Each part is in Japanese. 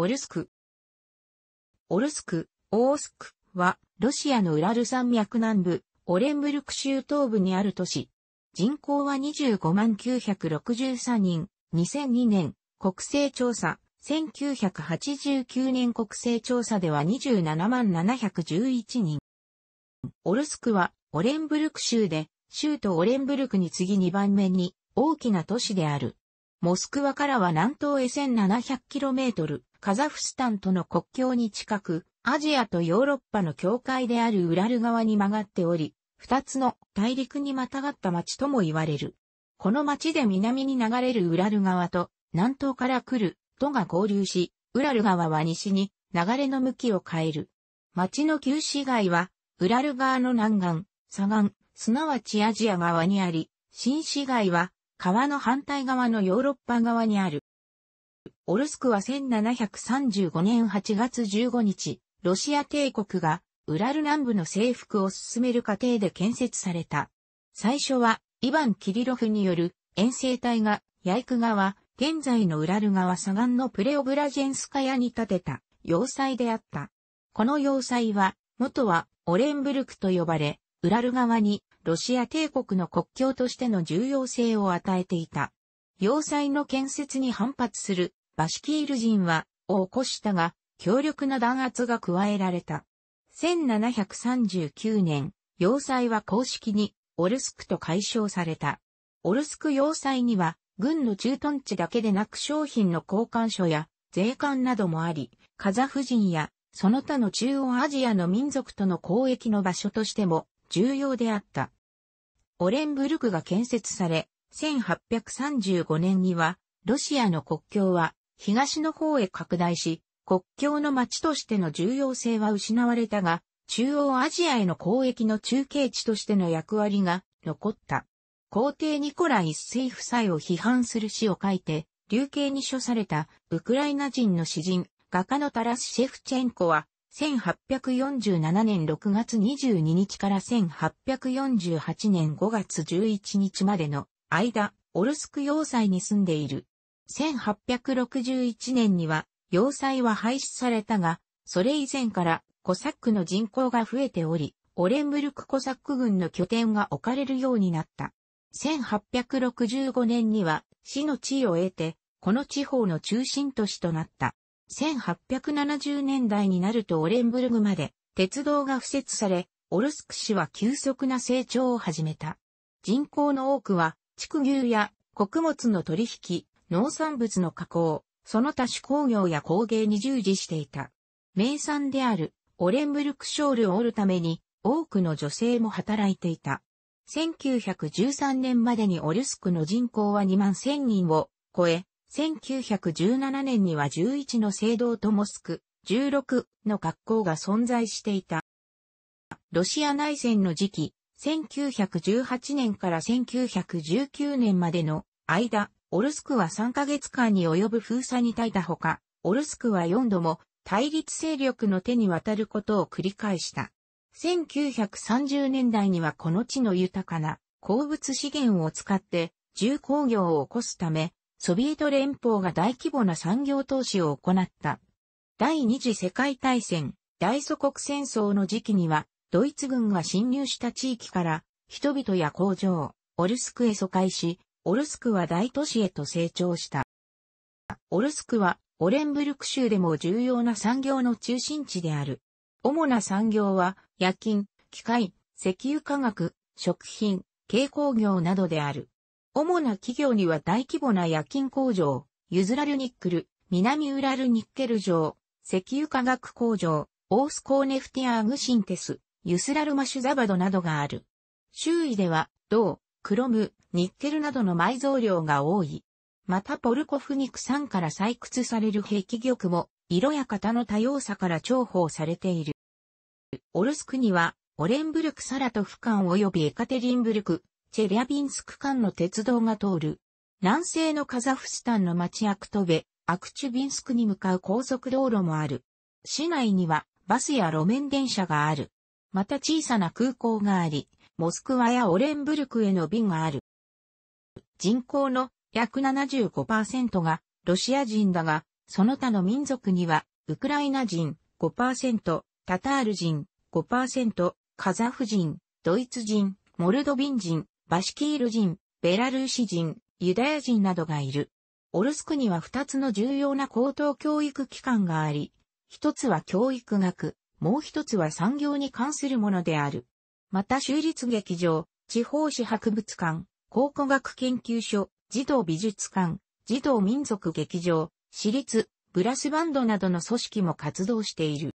オルスク。オルスク、オースクは、ロシアのウラル山脈南部、オレンブルク州東部にある都市。人口は25万963人、2002年、国勢調査、1989年国勢調査では27万711人。オルスクは、オレンブルク州で、州都オレンブルクに次2番目に、大きな都市である。モスクワからは南東へ 1700km、カザフスタンとの国境に近く、アジアとヨーロッパの境界であるウラル川に曲がっており、二つの大陸にまたがった町とも言われる。この町で南に流れるウラル川と南東から来る都が合流し、ウラル川は西に流れの向きを変える。町の旧市街はウラル川の南岸、左岸、すなわちアジア側にあり、新市街は川の反対側のヨーロッパ側にある。オルスクは1735年8月15日、ロシア帝国がウラル南部の征服を進める過程で建設された。最初はイヴァン・キリロフによる遠征隊がヤイク川、現在のウラル川左岸のプレオブラジェンスカヤに建てた要塞であった。この要塞は、元はオレンブルクと呼ばれ、ウラル側にロシア帝国の国境としての重要性を与えていた。要塞の建設に反発するバシキール人は、を起こしたが、強力な弾圧が加えられた。1739年、要塞は公式に、オルスクと解消された。オルスク要塞には、軍の駐屯地だけでなく商品の交換所や、税関などもあり、カザフ人や、その他の中央アジアの民族との交易の場所としても、重要であった。オレンブルクが建設され、1835年には、ロシアの国境は東の方へ拡大し、国境の町としての重要性は失われたが、中央アジアへの交易の中継地としての役割が残った。皇帝ニコラ一世夫妻を批判する詩を書いて、流刑に処されたウクライナ人の詩人、画家のタラス・シェフチェンコは、1847年6月22日から1848年5月11日までの間、オルスク要塞に住んでいる。1861年には要塞は廃止されたが、それ以前からコサックの人口が増えており、オレンブルクコサック軍の拠点が置かれるようになった。1865年には市の地位を得て、この地方の中心都市となった。1870年代になるとオレンブルグまで鉄道が敷設され、オルスク市は急速な成長を始めた。人口の多くは、畜牛や穀物の取引、農産物の加工、その他種工業や工芸に従事していた。名産であるオレンブルクショールを織るために多くの女性も働いていた。1913年までにオリュスクの人口は2万1000人を超え、1917年には11の聖堂とモスク、16の学校が存在していた。ロシア内戦の時期、1918年から1919年までの間、オルスクは3ヶ月間に及ぶ封鎖に耐えたほか、オルスクは4度も対立勢力の手に渡ることを繰り返した。1930年代にはこの地の豊かな鉱物資源を使って重工業を起こすため、ソビエト連邦が大規模な産業投資を行った。第二次世界大戦、大祖国戦争の時期には、ドイツ軍が侵入した地域から、人々や工場、オルスクへ疎開し、オルスクは大都市へと成長した。オルスクはオレンブルク州でも重要な産業の中心地である。主な産業は、夜勤、機械、石油化学、食品、軽工業などである。主な企業には大規模な夜勤工場、ユズラルニックル、南ウラルニッケル城、石油化学工場、オースコーネフティアーグシンテス、ユスラルマシュザバドなどがある。周囲では、銅、クロム、ニッケルなどの埋蔵量が多い。またポルコフニクんから採掘される壁玉も、色や型の多様さから重宝されている。オルスクには、オレンブルク・サラトフ間及びエカテリンブルク、チェリャビンスク間の鉄道が通る。南西のカザフスタンの町アクトベ、アクチュビンスクに向かう高速道路もある。市内にはバスや路面電車がある。また小さな空港があり、モスクワやオレンブルクへの便がある。人口の約75%がロシア人だが、その他の民族には、ウクライナ人5%、タタール人5%、カザフ人、ドイツ人、モルドビン人、バシキール人、ベラルーシ人、ユダヤ人などがいる。オルスクには2つの重要な高等教育機関があり、1つは教育学、もう1つは産業に関するものである。また州立劇場、地方史博物館、考古学研究所、児童美術館、児童民族劇場、私立、ブラスバンドなどの組織も活動している。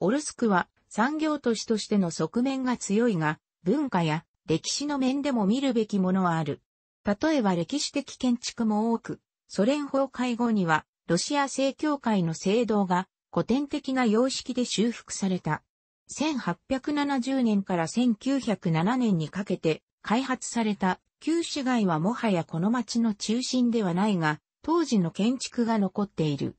オルスクは産業都市としての側面が強いが、文化や歴史の面でも見るべきものはある。例えば歴史的建築も多く、ソ連崩壊後にはロシア正教会の聖堂が古典的な様式で修復された。1870年から1907年にかけて開発された旧市街はもはやこの町の中心ではないが、当時の建築が残っている。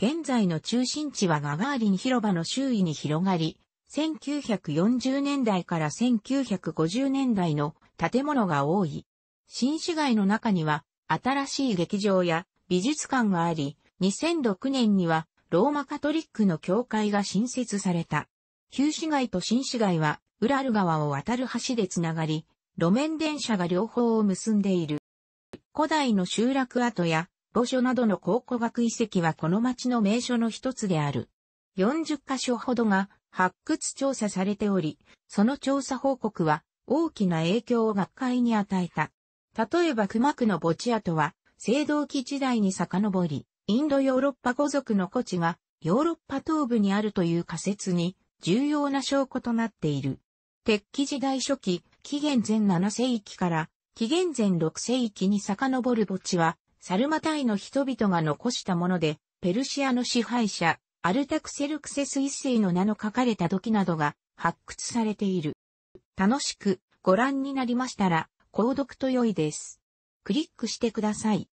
現在の中心地はガガーリン広場の周囲に広がり、1940年代から1950年代の建物が多い。新市街の中には新しい劇場や美術館があり、2006年にはローマカトリックの教会が新設された。旧市街と新市街は、ウラル川を渡る橋でつながり、路面電車が両方を結んでいる。古代の集落跡や墓所などの考古学遺跡はこの町の名所の一つである。40カ所ほどが発掘調査されており、その調査報告は大きな影響を学会に与えた。例えば熊区の墓地跡は、青銅器時代に遡り、インドヨーロッパ語族の古地がヨーロッパ東部にあるという仮説に重要な証拠となっている。鉄器時代初期、紀元前7世紀から紀元前6世紀に遡る墓地は、サルマタイの人々が残したもので、ペルシアの支配者、アルタクセルクセス一世の名の書かれた土器などが発掘されている。楽しくご覧になりましたら、購読と良いです。クリックしてください。